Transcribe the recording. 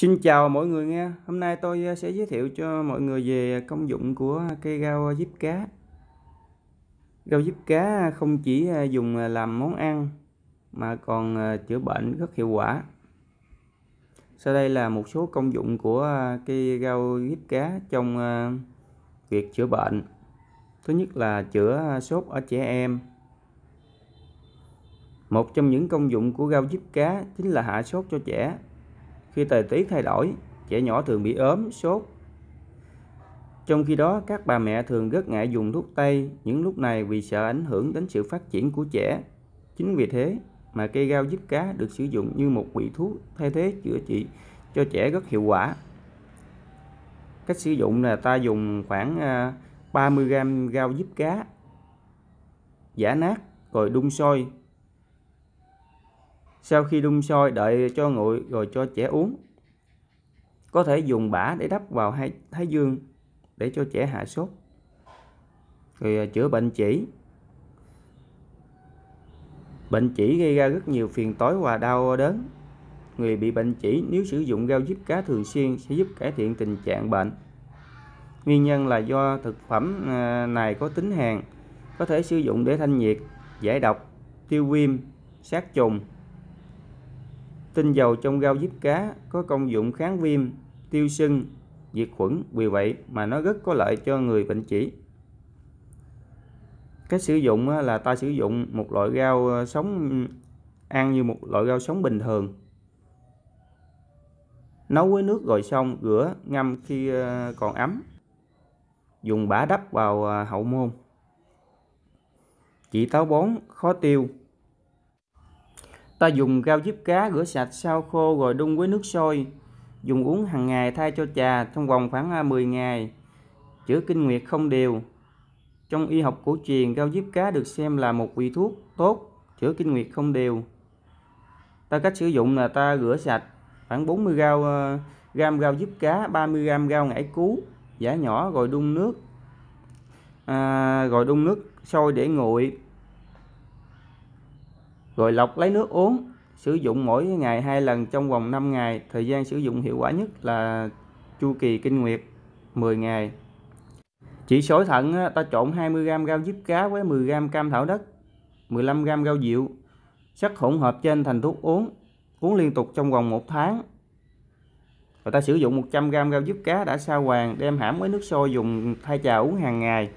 Xin chào mọi người nghe Hôm nay tôi ờ, sẽ giới thiệu cho mọi người về công dụng của cây rau diếp cá Rau diếp cá không chỉ ờ, dùng làm món ăn Mà còn ờ, chữa bệnh rất hiệu quả Sau đây là một số công dụng của cây rau diếp cá trong việc chữa bệnh Thứ nhất là chữa sốt ở trẻ em Một trong những công dụng của rau diếp cá chính là hạ sốt cho trẻ khi thời tiết thay đổi, trẻ nhỏ thường bị ốm, sốt. Trong khi đó, các bà mẹ thường rất ngại dùng thuốc tây những lúc này vì sợ ảnh hưởng đến sự phát triển của trẻ. Chính vì thế mà cây rau giúp cá được sử dụng như một vị thuốc thay thế chữa trị cho trẻ rất hiệu quả. Cách sử dụng là ta dùng khoảng 30 g rau giúp cá giả nát rồi đun sôi sau khi đun sôi đợi cho nguội rồi cho trẻ uống. Có thể dùng bã để đắp vào hai thái dương để cho trẻ hạ sốt. Rồi à, chữa bệnh chỉ. Bệnh chỉ gây ra rất nhiều phiền tối và đau đớn. Người bị bệnh chỉ nếu sử dụng rau diếp cá thường xuyên sẽ giúp cải thiện tình trạng bệnh. Nguyên nhân là do thực phẩm à, này có tính hàn, có thể sử dụng để thanh nhiệt, giải độc, tiêu viêm, sát trùng, Tinh dầu trong rau diếp cá có công dụng kháng viêm, tiêu sưng, diệt khuẩn, vì vậy mà nó rất có lợi cho người bệnh chỉ. Cách sử dụng là ta sử dụng một loại rau ờ, sống ăn như một loại rau sống bình thường. Nấu với nước rồi xong rửa ngâm khi ờ, còn ấm. Dùng bã đắp vào ờ, hậu môn. Chỉ táo bón khó tiêu Ta dùng gao giúp cá rửa sạch sau khô rồi đun với nước sôi. Dùng uống hàng ngày thay cho trà trong vòng khoảng 10 à, ngày. Chữa kinh nguyệt không đều. Trong y học cổ truyền, gao giúp cá được xem là một vị thuốc tốt, chữa kinh nguyệt không đều. Ta cách sử dụng là ta rửa sạch khoảng 40 gao, à, gam gao giúp cá, 30 gam gao ngải cú, giả nhỏ rồi đun nước. À, rồi đun nước sôi để nguội rồi lọc lấy nước uống sử dụng mỗi ngày hai lần trong vòng 5 ngày thời gian sử dụng hiệu quả nhất là chu kỳ kinh nguyệt 10 ngày chỉ sỏi thận ta trộn 20g rau diếp cá với 10g cam thảo đất 15g rau diệu sắc hỗn hợp trên thành thuốc uống uống liên tục trong vòng một tháng và ta sử dụng 100g rau diếp cá đã sao hoàng đem hãm với nước sôi dùng thay trà uống hàng ngày